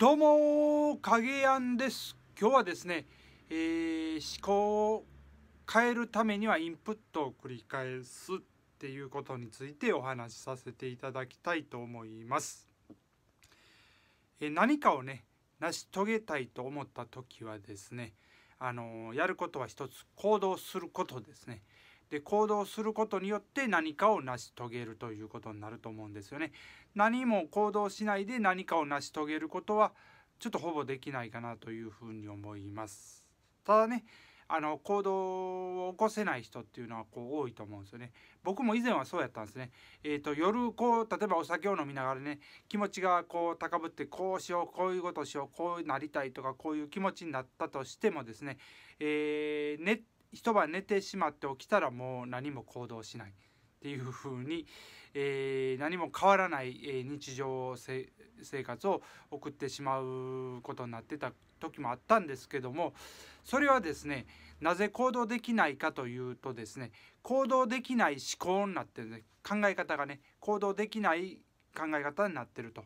どうも影やんです今日はですね、えー、思考を変えるためにはインプットを繰り返すっていうことについてお話しさせていただきたいと思います、えー、何かをね成し遂げたいと思った時はですねあのー、やることは一つ行動することですね、で行動することによって何かを成し遂げるということになると思うんですよね。何も行動しないで何かを成し遂げることはちょっとほぼできないかなというふうに思います。ただねあの行動を起こせない人っていうのはこう多いと思うんですよね。僕も以前はそうやったんですね。えーと、夜こう例えばお酒を飲みながらね気持ちがこう高ぶってこうしようこういうことしようこうなりたいとかこういう気持ちになったとしてもですね、えー、ネ一晩寝てしまって起きたらもう何も行動しないっていうふうに、えー、何も変わらない、え日常生活を送ってしまうことになってた時もあったんですけどもそれはですねなぜ行動できないかというとですね行動できない思考になってるね考え方がね行動できない考え方になってると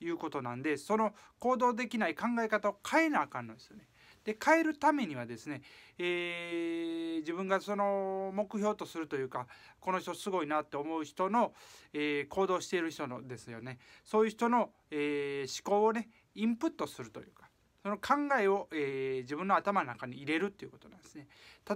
いうことなんでその行動できない考え方を変えなあかんのですよね。で変えるためにはですね、えー、自分がその目標とするというかこの人すごいなって思う人の、えー、行動している人のですよねそういう人の、えー、思考をねインプットするというかその考えを、え自分の頭の中に入れるっていうことなんですね。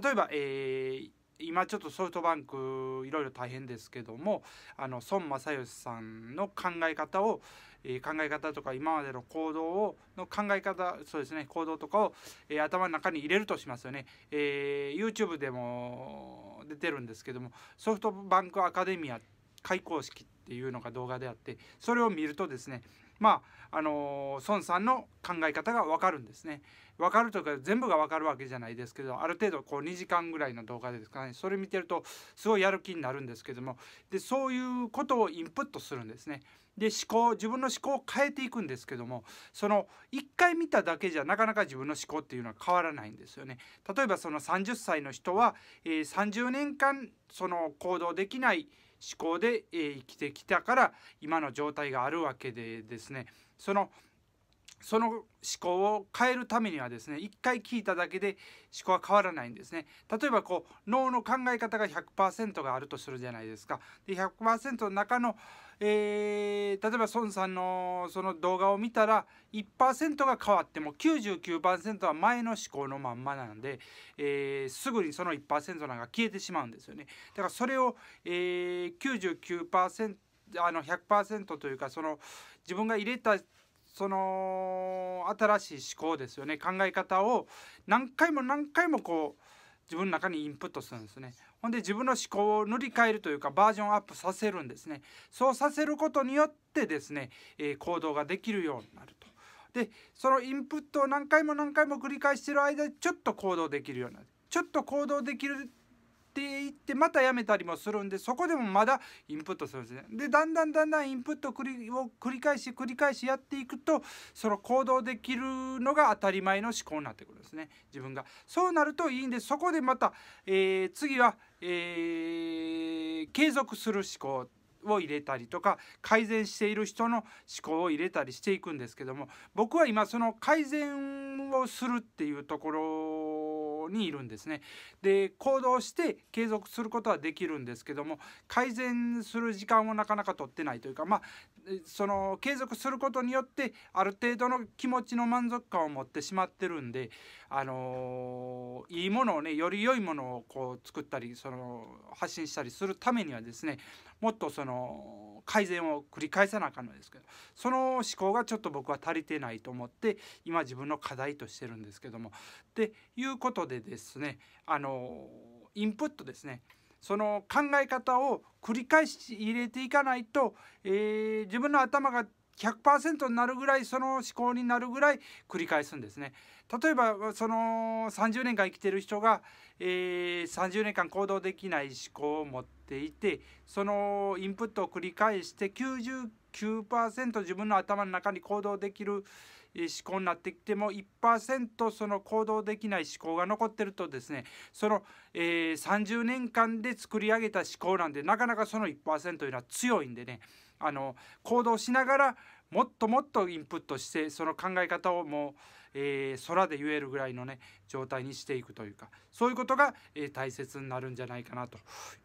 例えば、えー今ちょっとソフトバンクいろいろ大変ですけどもあの孫正義さんの考え方を、えー、考え方とか今までの行動をの考え方そうですね行動とかを、えー、頭の中に入れるとしますよね、えー、YouTube でも出てるんですけどもソフトバンクアカデミア開講式っていうのが動画であってそれを見るとですねまああの孫さんの考え方が分かるんですね。分かるというか全部が分かるわけじゃないですけどある程度こう2時間ぐらいの動画ですかねそれ見てるとすごいやる気になるんですけどもでそういうことをインプットするんですね。で思考自分の思考を変えていくんですけどもその1回見ただけじゃなかなか自分の思考っていうのは変わらないんですよね。例えばその30歳の人は、えー、30年間その行動できない、思考で、生きてきたから今の状態があるわけでですねそのその思考を変えるためにはですね一回聞いただけで思考は変わらないんですね例えばこう脳の考え方が100%があるとするじゃないですかで100%の中の、えー、例えば孫さんのその動画を見たら1%が変わっても99%は前の思考のまんまなんで、えー、すぐにその1%なんか消えてしまうんですよねだからそれを、えー、99%あの100%というかその自分が入れたその新しい思考ですよね考え方を何回も何回もこう自分の中にインプットするんですねほんで自分の思考を塗り替えるというかバージョンアップさせるんですねそうさせることによってですね、えー、行動ができるようになるとでそのインプットを何回も何回も繰り返してる間ちょっと行動できるようになるちょっと行動できるっていってまたやめたりもするんでそこでもまだインプットするんですね。でだんだんだんだんインプットを繰り返し繰り返しやっていくとその行動できるのが当たり前の思考になってくるんですね自分が。そうなるといいんでそこでまた、えー、次は、えー、継続する思考を入れたりとか改善している人の思考を入れたりしていくんですけども僕は今その改善をするっていうところにいるんですね。で行動して継続することはできるんですけども改善する時間をなかなか取ってないというかまあその継続することによってある程度の気持ちの満足感を持ってしまってるんで、あのー、いいものをねより良いものをこう作ったりその発信したりするためにはですねもっとその改善を繰り返さなあかんのですけどその思考がちょっと僕は足りてないと思って今自分の課題としてるんですけども。っていうことでですねあのー、インプットですねその考え方を繰り返し入れていかないと、えー、自分の頭が100%になるぐらいその思考になるぐらい繰り返すんですね。例えばその30年間生きてる人が、えー、30年間行動できない思考を持っていてそのインプットを繰り返して99%自分の頭の中に行動できる、思考になってきても1%その行動できない思考が残ってるとですねその、えー、30年間で作り上げた思考なんでなかなかその1%というのは強いんでねあの行動しながらもっともっとインプットしてその考え方をもう、えー、空で言えるぐらいのね状態にしていくというかそういうことが、えー、大切になるんじゃないかなと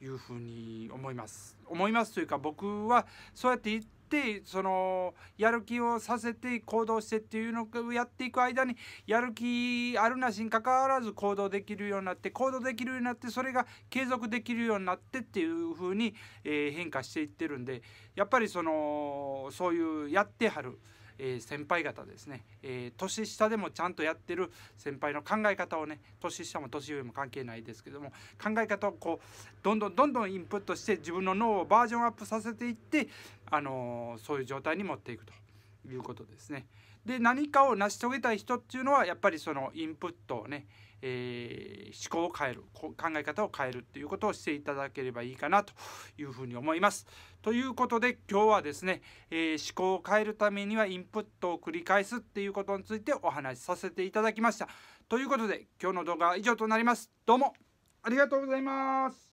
いうふうに思います。思いますというか僕はそうやってってそのやる気をさせて行動してっていうのをやっていく間にやる気あるなしにかかわらず行動できるようになって行動できるようになってそれが継続できるようになってっていう風に、え変化していってるんでやっぱりそのそういうやってはる。えー、先輩方ですね、えー、年下でもちゃんとやってる先輩の考え方をね年下も年上も関係ないですけども考え方をこうどんどんどんどんインプットして自分の脳をバージョンアップさせていって、あのー、そういう状態に持っていくということですね。で何かを成し遂げたい人っていうのはやっぱりそのインプットをね、えー、思考を変える考え方を変えるっていうことをしていただければいいかなというふうに思います。ということで今日はですね、えー、思考を変えるためにはインプットを繰り返すっていうことについてお話しさせていただきました。ということで今日の動画は以上となります。どうもありがとうございます。